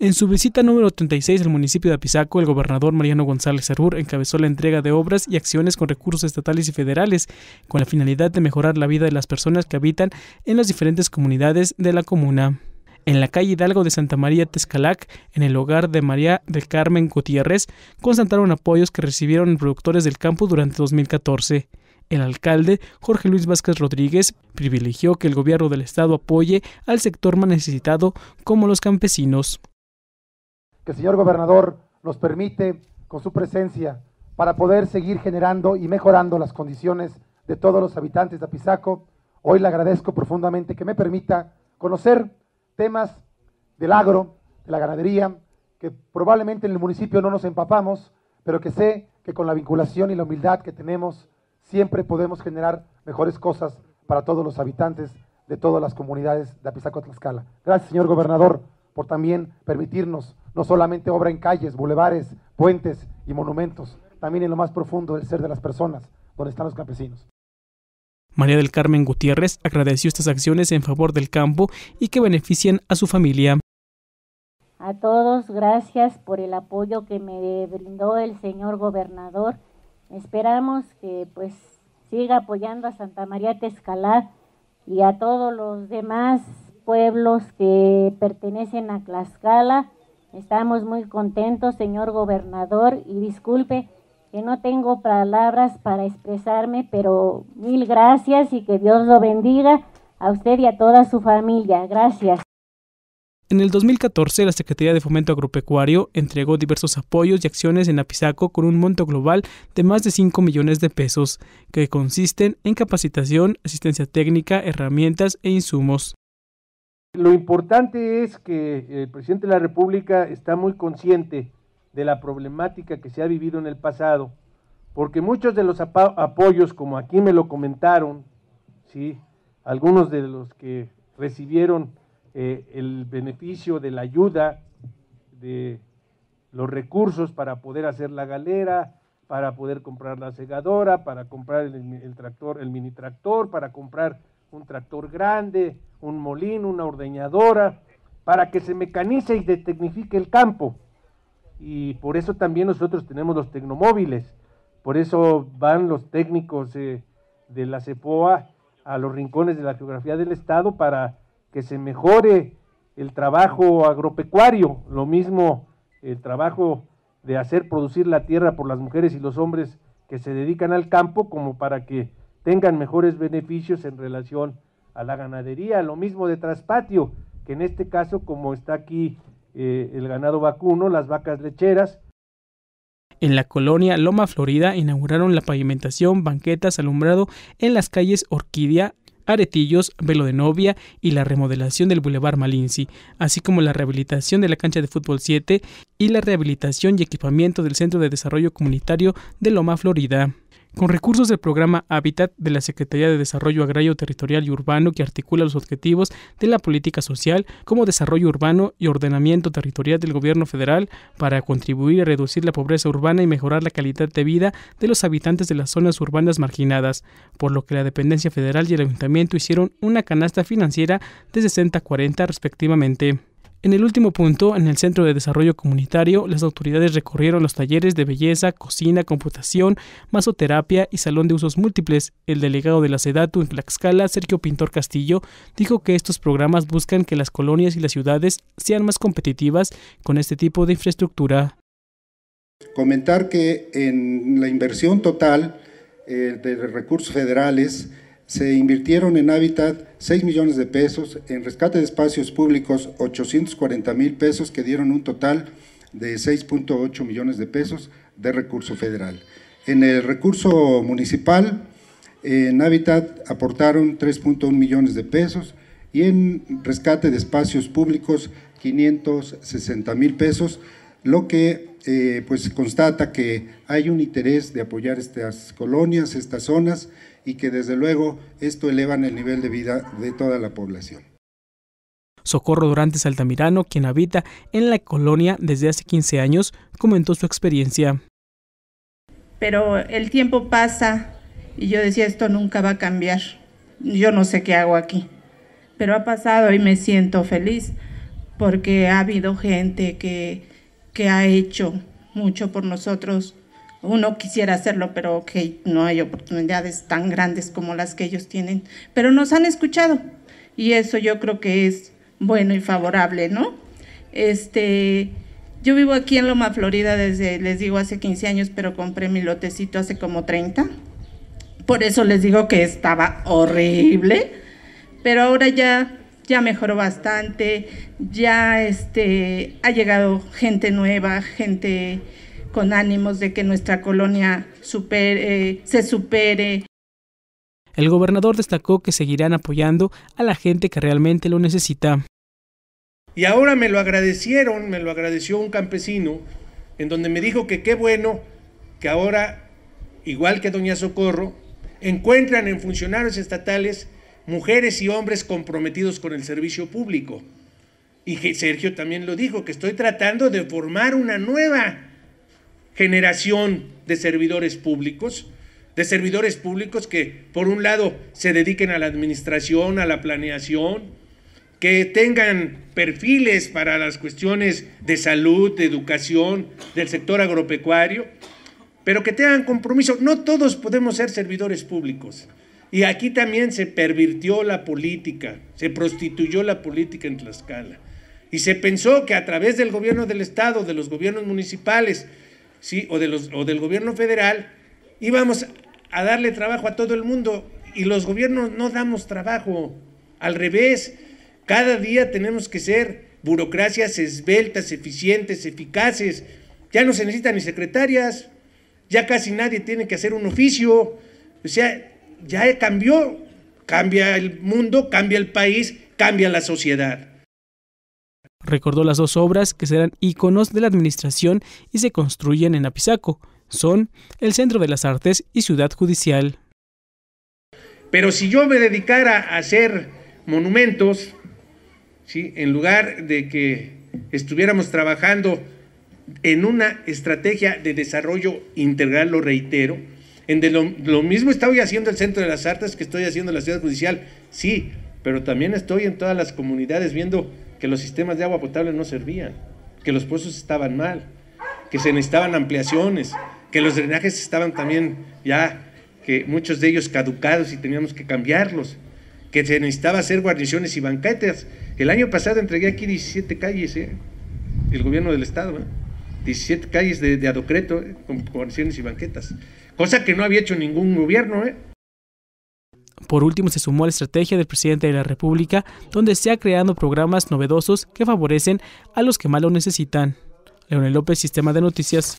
En su visita número 36 al municipio de Apizaco, el gobernador Mariano González Arbur encabezó la entrega de obras y acciones con recursos estatales y federales, con la finalidad de mejorar la vida de las personas que habitan en las diferentes comunidades de la comuna. En la calle Hidalgo de Santa María Tezcalac, en el hogar de María del Carmen Gutiérrez, constataron apoyos que recibieron productores del campo durante 2014. El alcalde, Jorge Luis Vázquez Rodríguez, privilegió que el gobierno del Estado apoye al sector más necesitado como los campesinos que el señor gobernador nos permite con su presencia para poder seguir generando y mejorando las condiciones de todos los habitantes de Apizaco. Hoy le agradezco profundamente que me permita conocer temas del agro, de la ganadería, que probablemente en el municipio no nos empapamos, pero que sé que con la vinculación y la humildad que tenemos siempre podemos generar mejores cosas para todos los habitantes de todas las comunidades de Apizaco Tlaxcala. Gracias, señor gobernador, por también permitirnos no solamente obra en calles, bulevares, puentes y monumentos, también en lo más profundo del ser de las personas, donde están los campesinos. María del Carmen Gutiérrez agradeció estas acciones en favor del campo y que benefician a su familia. A todos, gracias por el apoyo que me brindó el señor gobernador. Esperamos que pues siga apoyando a Santa María Tezcalá y a todos los demás pueblos que pertenecen a Tlaxcala Estamos muy contentos, señor gobernador, y disculpe que no tengo palabras para expresarme, pero mil gracias y que Dios lo bendiga a usted y a toda su familia. Gracias. En el 2014, la Secretaría de Fomento Agropecuario entregó diversos apoyos y acciones en Apizaco con un monto global de más de 5 millones de pesos, que consisten en capacitación, asistencia técnica, herramientas e insumos lo importante es que el presidente de la República está muy consciente de la problemática que se ha vivido en el pasado, porque muchos de los apoyos, como aquí me lo comentaron, ¿sí? algunos de los que recibieron eh, el beneficio de la ayuda de los recursos para poder hacer la galera, para poder comprar la segadora, para comprar el, el tractor, el mini tractor, para comprar un tractor grande, un molino, una ordeñadora, para que se mecanice y detecnifique el campo. Y por eso también nosotros tenemos los tecnomóviles, por eso van los técnicos eh, de la CEPOA a los rincones de la geografía del Estado para que se mejore el trabajo agropecuario, lo mismo el trabajo de hacer producir la tierra por las mujeres y los hombres que se dedican al campo, como para que tengan mejores beneficios en relación a la ganadería, lo mismo de traspatio, que en este caso, como está aquí eh, el ganado vacuno, las vacas lecheras. En la colonia Loma Florida inauguraron la pavimentación, banquetas, alumbrado en las calles Orquídea, Aretillos, Velo de Novia y la remodelación del Boulevard Malinci, así como la rehabilitación de la cancha de fútbol 7 y la rehabilitación y equipamiento del Centro de Desarrollo Comunitario de Loma Florida. Con recursos del programa Hábitat de la Secretaría de Desarrollo Agrario Territorial y Urbano que articula los objetivos de la política social como desarrollo urbano y ordenamiento territorial del gobierno federal para contribuir a reducir la pobreza urbana y mejorar la calidad de vida de los habitantes de las zonas urbanas marginadas, por lo que la dependencia federal y el ayuntamiento hicieron una canasta financiera de 60-40 respectivamente. En el último punto, en el Centro de Desarrollo Comunitario, las autoridades recorrieron los talleres de belleza, cocina, computación, masoterapia y salón de usos múltiples. El delegado de la SEDATU en Tlaxcala, Sergio Pintor Castillo, dijo que estos programas buscan que las colonias y las ciudades sean más competitivas con este tipo de infraestructura. Comentar que en la inversión total eh, de recursos federales, se invirtieron en hábitat 6 millones de pesos, en rescate de espacios públicos 840 mil pesos que dieron un total de 6.8 millones de pesos de recurso federal. En el recurso municipal, en hábitat aportaron 3.1 millones de pesos y en rescate de espacios públicos 560 mil pesos, lo que eh, pues constata que hay un interés de apoyar estas colonias, estas zonas y que desde luego esto eleva el nivel de vida de toda la población. Socorro Durante Saltamirano, quien habita en la colonia desde hace 15 años, comentó su experiencia. Pero el tiempo pasa y yo decía, esto nunca va a cambiar. Yo no sé qué hago aquí. Pero ha pasado y me siento feliz porque ha habido gente que, que ha hecho mucho por nosotros uno quisiera hacerlo, pero que no hay oportunidades tan grandes como las que ellos tienen, pero nos han escuchado y eso yo creo que es bueno y favorable, ¿no? Este, yo vivo aquí en Loma Florida desde, les digo, hace 15 años, pero compré mi lotecito hace como 30. Por eso les digo que estaba horrible, pero ahora ya ya mejoró bastante, ya este ha llegado gente nueva, gente con ánimos de que nuestra colonia eh, se supere. El gobernador destacó que seguirán apoyando a la gente que realmente lo necesita. Y ahora me lo agradecieron, me lo agradeció un campesino, en donde me dijo que qué bueno que ahora, igual que Doña Socorro, encuentran en funcionarios estatales mujeres y hombres comprometidos con el servicio público. Y Sergio también lo dijo, que estoy tratando de formar una nueva generación de servidores públicos, de servidores públicos que por un lado se dediquen a la administración, a la planeación, que tengan perfiles para las cuestiones de salud, de educación, del sector agropecuario, pero que tengan compromiso. No todos podemos ser servidores públicos. Y aquí también se pervirtió la política, se prostituyó la política en Tlaxcala. Y se pensó que a través del gobierno del Estado, de los gobiernos municipales, ¿sí? o, o del gobierno federal, íbamos a darle trabajo a todo el mundo y los gobiernos no damos trabajo. Al revés, cada día tenemos que ser burocracias esbeltas, eficientes, eficaces. Ya no se necesitan ni secretarias, ya casi nadie tiene que hacer un oficio. O sea, ya cambió, cambia el mundo, cambia el país, cambia la sociedad. Recordó las dos obras que serán iconos de la administración y se construyen en Apizaco. Son el Centro de las Artes y Ciudad Judicial. Pero si yo me dedicara a hacer monumentos, ¿sí? en lugar de que estuviéramos trabajando en una estrategia de desarrollo integral, lo reitero, en lo, mismo estoy haciendo el Centro de las Artes que estoy haciendo la Ciudad Judicial, sí, pero también estoy en todas las comunidades viendo que los sistemas de agua potable no servían, que los pozos estaban mal, que se necesitaban ampliaciones, que los drenajes estaban también ya, que muchos de ellos caducados y teníamos que cambiarlos, que se necesitaba hacer guarniciones y banquetas. El año pasado entregué aquí 17 calles, ¿eh? el gobierno del Estado, 17 ¿eh? calles de, adocreto eh, con guarniciones y banquetas, cosa que no había hecho ningún gobierno, ¿eh? Por último, se sumó a la estrategia del presidente de la República, donde se ha creado programas novedosos que favorecen a los que más lo necesitan. Leonel López, Sistema de Noticias.